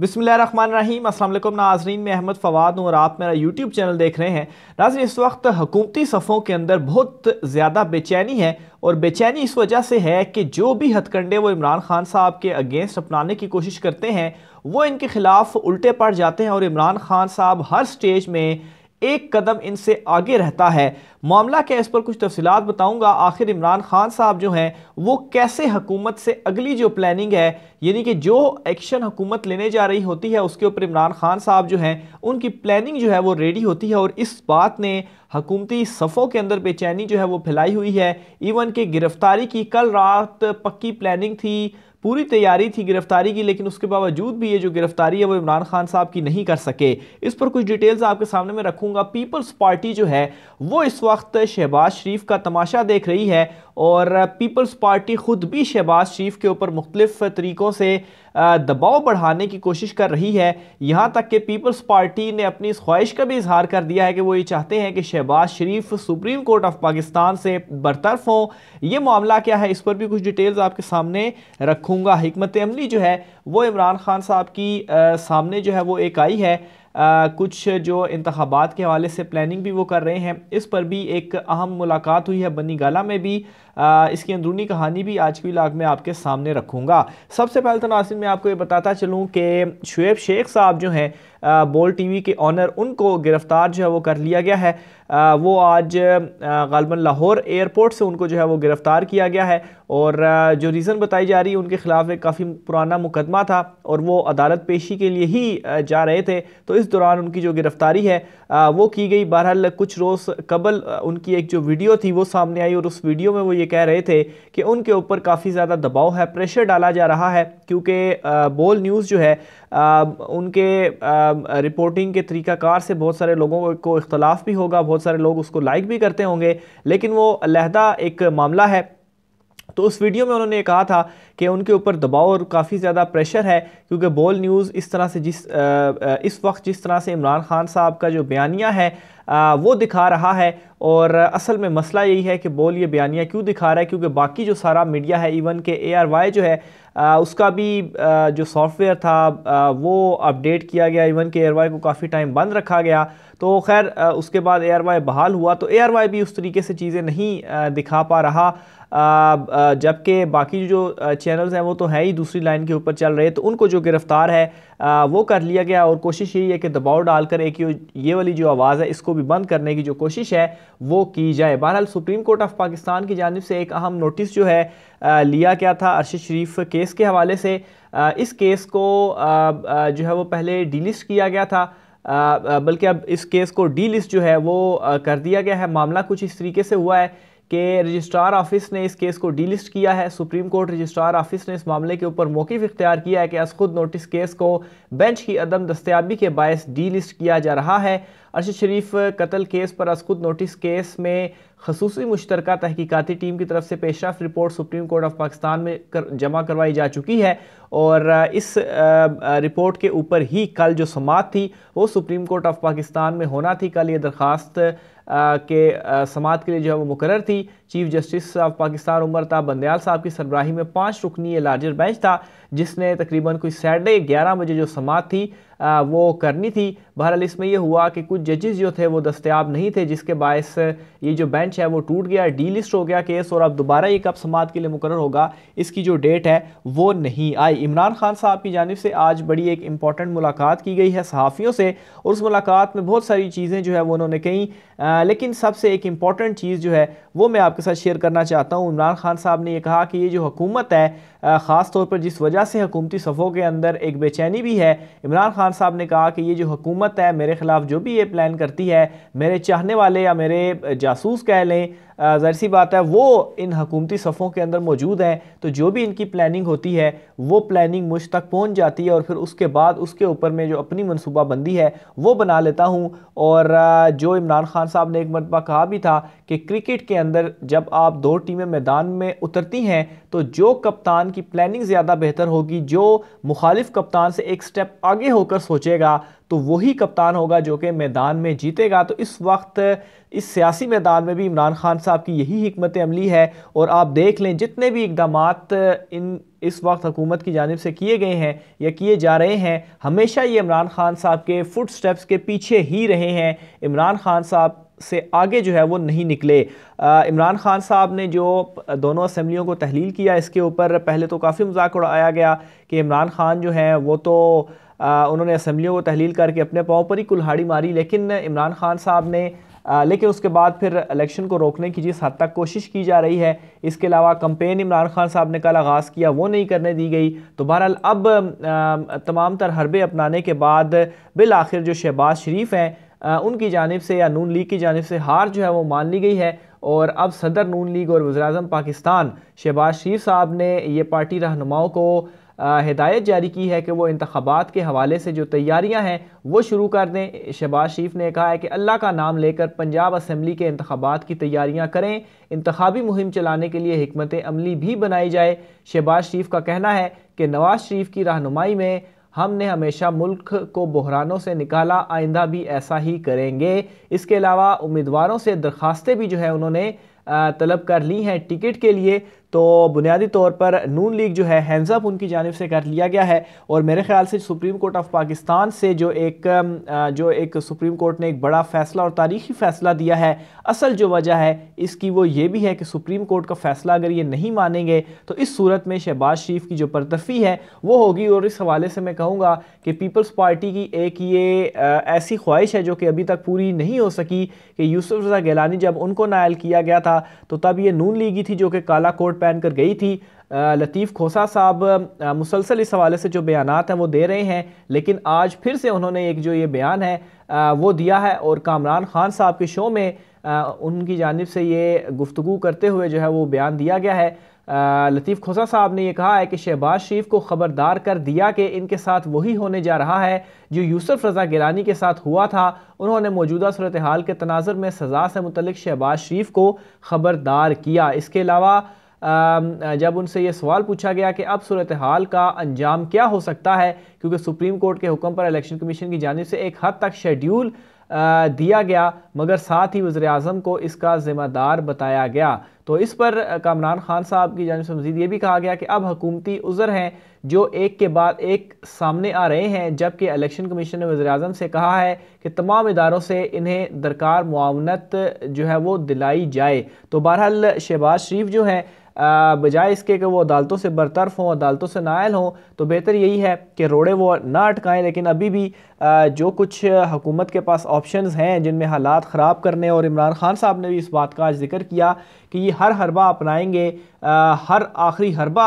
बिसमिल रहीम असल नाजरीन मैं अहमद फवाद हूँ और आप मेरा यूट्यूब चैनल देख रहे हैं नाजन इस वक्त हकूमती सफ़ों के अंदर बहुत ज़्यादा बेचैनी है और बेचैनी इस वजह से है कि जो भी हथकंडे वो इमरान खान साहब के अगेंस्ट अपनाने की कोशिश करते हैं वो इनके खिलाफ उल्टे पड़ जाते हैं और इमरान खान साहब हर स्टेज में एक कदम इनसे आगे रहता है मामला क्या इस पर कुछ तफसीत बताऊंगा आखिर इमरान खान साहब जो हैं वो कैसे हकूमत से अगली जो प्लानिंग है यानी कि जो एक्शन हकूमत लेने जा रही होती है उसके ऊपर इमरान खान साहब जो हैं उनकी प्लानिंग जो है वो रेडी होती है और इस बात ने हकूमती सफ़ों के अंदर बेचैनी जो है वो फैलाई हुई है इवन के गिरफ्तारी की कल रात पक्की प्लानिंग थी पूरी तैयारी थी गिरफ्तारी की लेकिन उसके बावजूद भी ये जो गिरफ्तारी है वो इमरान खान साहब की नहीं कर सके इस पर कुछ डिटेल्स आपके सामने में रखूंगा पीपल्स पार्टी जो है वो इस वक्त शहबाज शरीफ का तमाशा देख रही है और पीपल्स पार्टी ख़ुद भी शहबाज शरीफ के ऊपर मुख्तलिफ़ तरीक़ों से दबाव बढ़ाने की कोशिश कर रही है यहाँ तक कि पीपल्स पार्टी ने अपनी इस ख्वाहिश का भी इजहार कर दिया है कि वो ये चाहते हैं कि Shahbaz Sharif Supreme Court of Pakistan से बरतरफ हों ये मामला क्या है इस पर भी कुछ डिटेल्स आपके सामने रखूँगा हमत अमली जो है वो इमरान खान साहब की आ, सामने जो है वो एक आई है आ, कुछ जो इंतबात के हवाले से प्लानिंग भी वो कर रहे हैं इस पर भी एक अहम मुलाकात हुई है बनी गाला में भी आ, इसकी अंदरूनी कहानी भी आज की लाग में आपके सामने रखूँगा सबसे पहले तो नासिर मैं आपको ये बताता चलूँ कि शुएब शेख साहब जो हैं बोल टीवी के ऑनर उनको गिरफ़्तार जो है वो कर लिया गया है आ, वो आज गालबा लाहौर एयरपोर्ट से उनको जो है वो गिरफ़्तार किया गया है और जो रीज़न बताई जा रही है उनके ख़िलाफ़ एक काफ़ी पुराना मुकदमा था और वो अदालत पेशी के लिए ही जा रहे थे तो इस दौरान उनकी जो गिरफ़्तारी है आ, वो की गई बहरहाल कुछ रोज़ कबल उनकी एक जो वीडियो थी वो सामने आई और उस वीडियो में वो ये कह रहे थे कि उनके ऊपर काफ़ी ज़्यादा दबाव है प्रेशर डाला जा रहा है क्योंकि बोल न्यूज़ जो है आ, उनके रिपोर्टिंग के तरीक़ाकार से बहुत सारे लोगों को इख्तलाफ भी होगा बहुत सारे लोग उसको लाइक भी करते होंगे लेकिन वो अलहदा एक मामला है तो उस वीडियो में उन्होंने कहा था कि उनके ऊपर दबाव और काफ़ी ज़्यादा प्रेशर है क्योंकि बोल न्यूज़ इस तरह से जिस इस वक्त जिस तरह से इमरान खान साहब का जो बयानिया है वो दिखा रहा है और असल में मसला यही है कि बोल ये बयानिया क्यों दिखा रहा है क्योंकि बाकी जो सारा मीडिया है इवन के ए आर वाई जो है उसका भी जो सॉफ्टवेयर था वो अपडेट किया गया इवन के ए आर वाई को काफ़ी टाइम बंद रखा गया तो खैर उसके बाद ए आर वाई बहाल हुआ तो ए आर वाई भी उस तरीके से चीज़ें नहीं दिखा पा रहा जबकि बाकी जो चैनल्स हैं वो तो है ही दूसरी लाइन के ऊपर चल रहे तो उनको जो गिरफ़्तार है वो कर लिया गया और कोशिश यही है कि दबाव डालकर एक ये वाली जो आवाज़ है इसको भी बंद करने की जो कोशिश है वो की जाए बहरहाल सुप्रीम कोर्ट ऑफ पाकिस्तान की जानब से एक अहम नोटिस जो है लिया गया था अरशद शरीफ केस के हवाले से इस केस को जो है वो पहले डिलिस्ट किया गया था बल्कि अब इस केस को डीलिस्ट जो है वो कर दिया गया है मामला कुछ इस तरीके से हुआ है कि रजिस्ट्रार ऑफिस ने इस केस को डीलिस्ट किया है सुप्रीम कोर्ट रजिस्ट्रार ऑफिस ने इस मामले के ऊपर मौकफ इख्तियार किया है कि अस खुद नोटिस केस को बेंच की अदम दस्तियाबी के बायस डीलिस्ट किया जा रहा है अरशद शरीफ कत्ल केस पर अस्कुद नोटिस केस में खसूस मुश्तरक तहकीकती टीम की तरफ से पेशरफ report Supreme Court of Pakistan में कर, जमा करवाई जा चुकी है और इस रिपोर्ट के ऊपर ही कल जो समात थी वो सुप्रीम कोर्ट ऑफ पाकिस्तान में होना थी कल ये दरख्वास्त के समात के लिए जो है वो मुकर थी chief justice of Pakistan Umar ताब बंदयाल साहब की सरबराही में पाँच रुकनी लार्जर बेंच था जिसने तकरीबन कोई सैटरडे ग्यारह बजे जो समात थी वो करनी थी बहरहाल इसमें यह हुआ कि कुछ जजेज़ जो थे वो दस्तियाब नहीं थे जिसके बायस ये जो बेंच है वो टूट गया डी लिस्ट हो गया केस और अब दोबारा ये कब समात के लिए मुकर होगा इसकी जो डेट है वो नहीं आई इमरान खान साहब की जानब से आज बड़ी एक इम्पॉर्टेंट मुलाकात की गई है सहाफ़ियों से और उस मुलाकात में बहुत सारी चीज़ें जो है वो उन्होंने कहीं लेकिन सबसे एक इम्पॉर्टेंट चीज़ जो है वो मैं आपके साथ शेयर करना चाहता हूँ इमरान खान साहब ने यह कहा कि ये जो हुकूमत है ख़ास तौर पर जिस वजह से हकूमती सफ़ों के अंदर एक बेचैनी भी है इमरान खान खान साहब ने कहा कि ये जो हुकूमत है मेरे ख़िलाफ़ जो भी ये प्लान करती है मेरे चाहने वाले या मेरे जासूस कह लें जहर सी बात है वो इन हकूमती सफ़ों के अंदर मौजूद हैं तो जो भी इनकी प्लानिंग होती है वो प्लानिंग मुझ तक पहुँच जाती है और फिर उसके बाद उसके ऊपर में जो अपनी मनसूबाबंदी है वो बना लेता हूँ और जो इमरान खान साहब ने एक मरतबा कहा भी था कि क्रिकेट के अंदर जब आप दो टीमें मैदान में उतरती हैं तो जो कप्तान की प्लानिंग ज़्यादा बेहतर होगी जो मुखालिफ कप्तान से एक स्टेप आगे होकर सोचेगा तो वही कप्तान होगा जो कि मैदान में जीतेगा तो इस वक्त इस सियासी मैदान में भी इमरान खान साहब की यही हमत अमली है और आप देख लें जितने भी इकदाम इन इस वक्त हुकूमत की जानब से किए गए हैं या किए जा रहे हैं हमेशा ये इमरान खान साहब के फुट स्टेप्स के पीछे ही रहे हैं इमरान खान साहब से आगे जो है वो नहीं निकले इमरान खान साहब ने जो दोनों असम्बलियों को तहलील किया इसके ऊपर पहले तो काफ़ी मजाक उड़ाया गया कि इमरान खान जो हैं वो तो आ, उन्होंने असम्बलियों को तहलील करके अपने पाँव पर ही कुल्हाड़ी मारी लेकिन इमरान खान साहब ने आ, लेकिन उसके बाद फिर इलेक्शन को रोकने की जिस हद तक कोशिश की जा रही है इसके अलावा कंपेन इमरान खान साहब ने कल आगाज़ किया वो नहीं करने दी गई तो बहरहाल अब तमाम तर हरबे अपनाने के बाद बिल आखिर जो शहबाज शरीफ हैं उनकी जानब से या नून लीग की जानब से हार जो है वो मान ली गई है और अब सदर नून लीग और वज़ी पाकिस्तान शहबाज शरीफ साहब ने ये पार्टी रहनुमाओं को हिदायत जारी की है कि वो इंतबात के हवाले से जो तैयारियाँ हैं वो शुरू कर दें शहबाज शरीफ ने कहा है कि अल्लाह का नाम लेकर पंजाब असम्बली के इंतबात की तैयारियाँ करें इंतबी मुहिम चलाने के लिए हमत अमली भी बनाई जाए शहबाज शरीफ का कहना है कि नवाज शरीफ की रहनुमाई में हमने हमेशा मुल्क को बहरानों से निकाला आइंदा भी ऐसा ही करेंगे इसके अलावा उम्मीदवारों से दरखास्तें भी जो है उन्होंने तलब कर ली हैं टिकट के लिए तो बुनियादी तौर पर नून लीग जो है हैंड्सअप उनकी जानब से कर लिया गया है और मेरे ख्याल से सुप्रीम कोर्ट ऑफ पाकिस्तान से जो एक जो एक सुप्रीम कोर्ट ने एक बड़ा फ़ैसला और तारीखी फ़ैसला दिया है असल जो वजह है इसकी वो ये भी है कि सुप्रीम कोर्ट का फ़ैसला अगर ये नहीं मानेंगे तो इस सूरत में शहबाज शरीफ की जो परतफी है वो होगी और इस हवाले से मैं कहूँगा कि पीपल्स पार्टी की एक ये ऐसी ख्वाहिश है जो कि अभी तक पूरी नहीं हो सकी कि यूसुफ रजा गैलानी जब उनको नायल किया गया था था तो तब ये नून लीगी थी जो कि काला कोट पहन कर गई थी लतीफ़ खोसा साहब मुसलसल इस हवाले से जो बयान हैं वो दे रहे हैं लेकिन आज फिर से उन्होंने एक जो ये बयान है आ, वो दिया है और कामरान खान साहब के शो में आ, उनकी जानब से ये गुफ्तु करते हुए जो है वो बयान दिया गया है लतीफ़ खोसा साहब ने यह कहा है कि शहबाज शरीफ को ख़बरदार कर दिया कि इनके साथ वही होने जा रहा है जो यूसुफ रजा गिरानी के साथ हुआ था उन्होंने मौजूदा सूरत हाल के तनाजर में सज़ा से मुतलिक शहबाज शरीफ को ख़बरदार किया इसके अलावा जब उनसे ये सवाल पूछा गया कि अब सूरत हाल का अंजाम क्या हो सकता है क्योंकि सुप्रीम कोर्ट के हुक्म पर इलेक्शन कमीशन की जानब से एक हद तक शेड्यूल दिया गया मगर साथ ही वज़र अजम को इसका ज़िम्मेदार बताया गया तो इस पर कामरान खान साहब की जानब से मजीद ये भी कहा गया कि अब हकूमती उज़र हैं जो एक के बाद एक सामने आ रहे हैं जबकि इलेक्शन कमीशन ने वज़र अजम से कहा है कि तमाम इदारों से इन्हें दरकार मुआवनत जो है वो दिलाई जाए तो बहरहाल शहबाज शरीफ जो हैं बजाय इसके कि वो अदालतों से बरतरफ हों अदालतों से नायल हों तो बेहतर यही है कि रोड़े वो ना अटकाएँ लेकिन अभी भी जो कुछ हुकूमत के पास ऑप्शन हैं जिनमें हालात ख़राब करने और इमरान खान साहब ने भी इस बात का आज जिक्र किया कि ये हर हरबा अपनाएंगे आ, हर आखिरी हरबा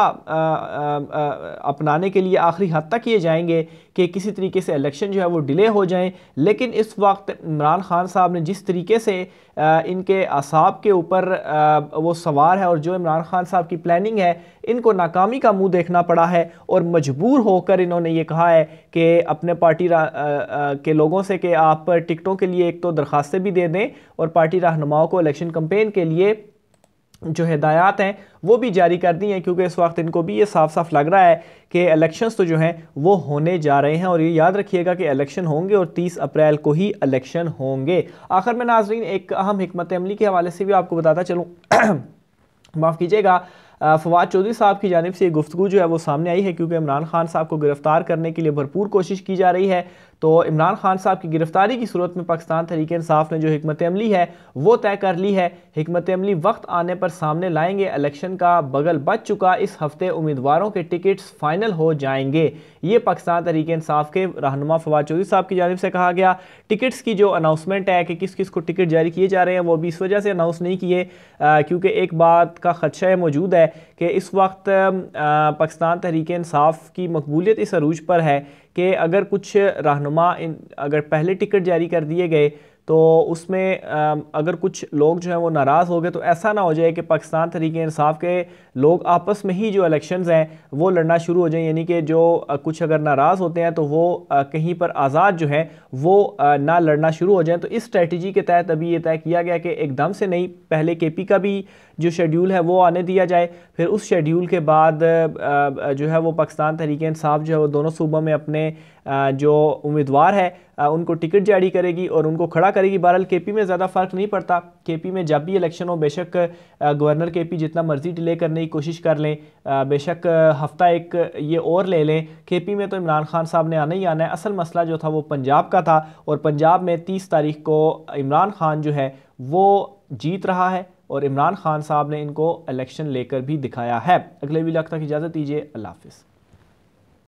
अपनाने के लिए आखिरी हद तक ये जाएंगे कि किसी तरीके से इलेक्शन जो है वो डिले हो जाएं लेकिन इस वक्त इमरान खान साहब ने जिस तरीके से आ, इनके असाब के ऊपर वो सवार है और जो इमरान खान साहब की प्लानिंग है इनको नाकामी का मुंह देखना पड़ा है और मजबूर होकर इन्होंने ये कहा है कि अपने पार्टी आ, आ, के लोगों से कि आप टिकटों के लिए एक तो दरख्वास्तें भी दे दें और पार्टी रहनुमाओं को इलेक्शन कम्पेन के लिए जो हदायत हैं वो भी जारी कर दी हैं क्योंकि इस वक्त इनको भी ये साफ साफ लग रहा है कि इलेक्शंस तो जो हैं वो होने जा रहे हैं और ये याद रखिएगा कि इलेक्शन होंगे और 30 अप्रैल को ही इलेक्शन होंगे आखिर में नाजरीन एक अहम हमत अमली के हवाले से भी आपको बताता चलूँ माफ़ कीजिएगा फवाद चौधरी साहब की जानब से ये गुफ्तु जो है वो सामने आई है क्योंकि इमरान खान साहब को गिरफ़्तार करने के लिए भरपूर कोशिश की जा रही है तो इमरान खान साहब की गिरफ्तारी की सूरत में पाकिस्तान तहरीक इंसाफ ने जो हमत अमली है वो तय कर ली है हमत अमली वक्त आने पर सामने लाएंगे इलेक्शन का बगल बच चुका इस हफ्ते उम्मीदवारों के टिकट्स फाइनल हो जाएंगे ये पाकिस्तान तरीके इंसाफ के रहनुमा फवाद चौधरी साहब की जानब से कहा गया टिकट्स की जो अनाउंसमेंट है कि किस किस को टिकट जारी किए जा रहे हैं वो भी इस वजह से अनाउंस नहीं किए क्योंकि एक बात का खदशा मौजूद है कि इस वक्त पाकिस्तान तहरीक इंसाफ की मकबूलियत इस अरूज पर है कि अगर कुछ रहनुमा अगर पहले टिकट जारी कर दिए गए तो उसमें अगर कुछ लोग जो हैं वो नाराज़ हो गए तो ऐसा ना हो जाए कि पाकिस्तान तरीके इंसाफ के लोग आपस में ही जो इलेक्शंस हैं वो लड़ना शुरू हो जाए यानी कि जो कुछ अगर नाराज़ होते हैं तो वो कहीं पर आज़ाद जो है वो ना लड़ना शुरू हो जाए तो इस स्ट्रेटजी के तहत अभी ये तय किया गया कि एकदम से नहीं पहले के पी का भी जो शेड्यूल है वो आने दिया जाए फिर उस शेड्यूल के बाद जो है वो पाकिस्तान तहरीक इंसाफ जो है वो दोनों सूबों में अपने जो उम्मीदवार है उनको टिकट जारी करेगी और उनको खड़ा करेगी बहरहाल के पी में ज़्यादा फ़र्क नहीं पड़ता के पी में जब भी इलेक्शन हो बेशक गवर्नर के पी जितना मर्जी डिले करने की कोशिश कर लें बेशक हफ्ता एक ये और ले लें के पी में तो इमरान खान साहब ने आना ही आना है असल मसला जो था वो पंजाब का था और पंजाब में तीस तारीख को इमरान खान जो है वो जीत रहा है और इमरान खान साहब ने इनको इलेक्शन लेकर भी दिखाया है अगले वीलग तक इजाज़त दीजिए अल्लाह हाफिज़